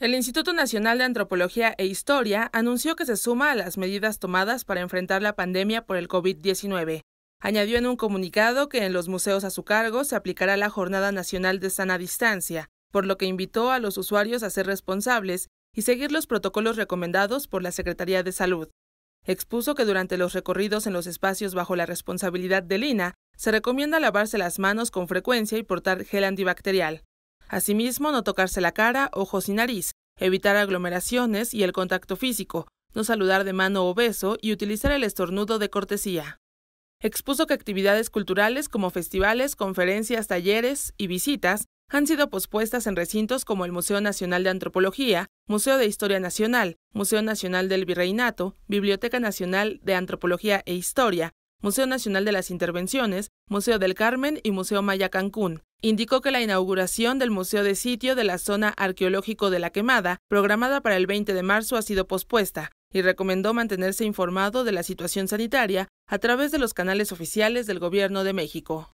El Instituto Nacional de Antropología e Historia anunció que se suma a las medidas tomadas para enfrentar la pandemia por el COVID-19. Añadió en un comunicado que en los museos a su cargo se aplicará la Jornada Nacional de Sana Distancia, por lo que invitó a los usuarios a ser responsables y seguir los protocolos recomendados por la Secretaría de Salud. Expuso que durante los recorridos en los espacios bajo la responsabilidad de lina se recomienda lavarse las manos con frecuencia y portar gel antibacterial. Asimismo, no tocarse la cara, ojos y nariz, evitar aglomeraciones y el contacto físico, no saludar de mano o beso y utilizar el estornudo de cortesía. Expuso que actividades culturales como festivales, conferencias, talleres y visitas han sido pospuestas en recintos como el Museo Nacional de Antropología, Museo de Historia Nacional, Museo Nacional del Virreinato, Biblioteca Nacional de Antropología e Historia, Museo Nacional de las Intervenciones, Museo del Carmen y Museo Maya Cancún. Indicó que la inauguración del Museo de Sitio de la Zona Arqueológico de la Quemada, programada para el 20 de marzo, ha sido pospuesta y recomendó mantenerse informado de la situación sanitaria a través de los canales oficiales del Gobierno de México.